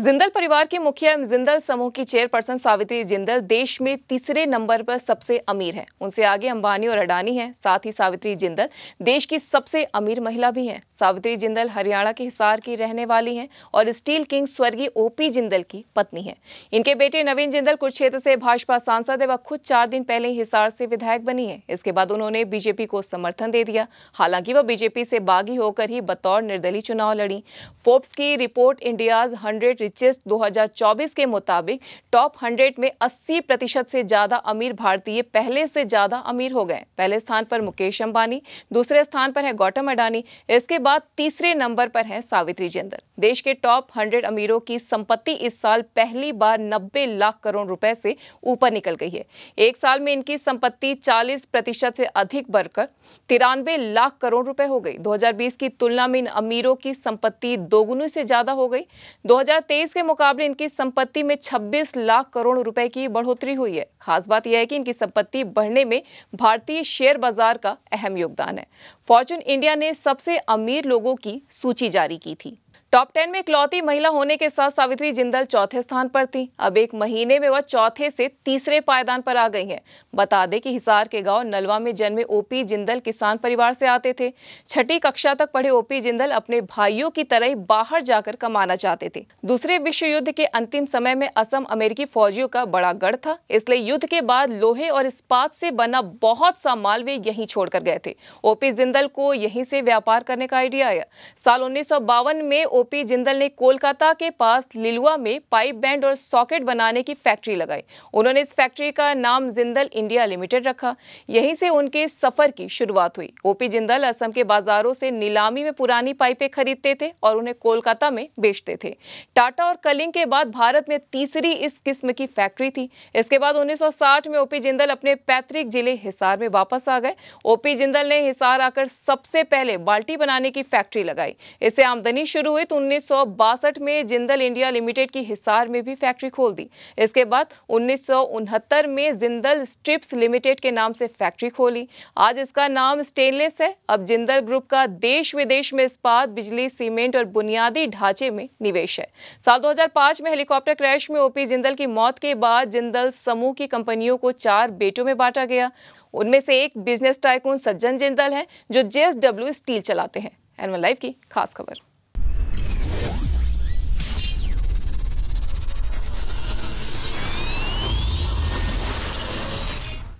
जिंदल परिवार के मुखिया जिंदल समूह की चेयरपर्सन सावित्री जिंदल देश में तीसरे नंबर पर सबसे अमीर हैं उनसे आगे अंबानी और अडानी हैं साथ ही सावित्री जिंदल देश की सबसे अमीर महिला भी हैं सावित्री जिंदल हरियाणा के हिसार की रहने वाली हैं और स्टील किंग स्वर्गीय ओपी जिंदल की पत्नी है इनके बेटे नवीन जिंदल कुरुक्षेत्र से भाजपा सांसद है व खुद चार दिन पहले हिसार से विधायक बनी है इसके बाद उन्होंने बीजेपी को समर्थन दे दिया हालांकि वह बीजेपी से बागी होकर ही बतौर निर्दलीय चुनाव लड़ी फोर्ब्स की रिपोर्ट इंडियाज हंड्रेड रिचेस्ट 2024 के मुताबिक टॉप 100 में 80 प्रतिशत से ज़्यादा अमीर भारतीय पहले से ज़्यादा अमीर हो गए पहले स्थान पर मुकेश अंबानी दूसरे स्थान पर है गौतम अडानी इसके बाद तीसरे नंबर पर है सावित्री जिंदल देश के टॉप हंड्रेड अमीरों की संपत्ति इस साल पहली बार नब्बे लाख करोड़ रुपए से ऊपर निकल गई है एक साल में इनकी संपत्ति चालीस प्रतिशत से अधिक बढ़कर तिरानवे लाख करोड़ रुपए हो गई 2020 की तुलना में इन अमीरों की संपत्ति दोगुनी से ज्यादा हो गई 2023 के मुकाबले इनकी संपत्ति में 26 लाख करोड़ रुपए की बढ़ोतरी हुई है खास बात यह है कि इनकी संपत्ति बढ़ने में भारतीय शेयर बाजार का अहम योगदान है फॉर्चून इंडिया ने सबसे अमीर लोगों की सूची जारी की थी टॉप टेन में इकलौती महिला होने के साथ सावित्री जिंदल चौथे स्थान पर थी अब एक महीने में वह चौथे से तीसरे पायदान पर आ गई हैं। बता दें कि हिसार के गांव नलवा में जन्मे ओपी जिंदल किसान परिवार से आते थे छठी कक्षा तक पढ़े ओपी जिंदल अपने भाइयों की तरह ही बाहर जाकर कमाना चाहते थे दूसरे विश्व युद्ध के अंतिम समय में असम अमेरिकी फौजियों का बड़ा गढ़ था इसलिए युद्ध के बाद लोहे और इस्पात से बना बहुत सा माल वे यही छोड़कर गए थे ओपी जिंदल को यही से व्यापार करने का आइडिया आया साल उन्नीस में ओपी जिंदल ने कोलकाता के पास लिलुआ में पाइप बैंड और सॉकेट बनाने की फैक्ट्री लगाई उन्होंने इस फैक्ट्री का नाम जिंदल इंडिया लिमिटेड रखा यहीं से उनके सफर की शुरुआत हुई ओपी जिंदल असम के बाजारों से नीलामी में पुरानी पाइपें खरीदते थे और उन्हें कोलकाता में बेचते थे टाटा और कलिंग के बाद भारत में तीसरी इस किस्म की फैक्ट्री थी इसके बाद उन्नीस में ओपी जिंदल अपने पैतृक जिले हिसार में वापस आ गए ओपी जिंदल ने हिसार आकर सबसे पहले बाल्टी बनाने की फैक्ट्री लगाई इससे आमदनी शुरू हुई साथ उन्नीस में जिंदल इंडिया लिमिटेड की हिसार में भी फैक्ट्री खोल दी इसके बाद उन्नीस में जिंदल स्ट्रिप्स लिमिटेड के नाम से फैक्ट्री खोली आज इसका नाम स्टेनलेस है अब जिंदल ग्रुप का देश विदेश में इस्पात बिजली सीमेंट और बुनियादी ढांचे में निवेश है साल दो में हेलीकॉप्टर क्रैश में ओपी जिंदल की मौत के बाद जिंदल समूह की कंपनियों को चार बेटों में बांटा गया उनमें से एक बिजनेस टाइकून सज्जन जिंदल है जो जेएसडब्ल्यू स्टील चलाते हैं एनवन लाइव की खास खबर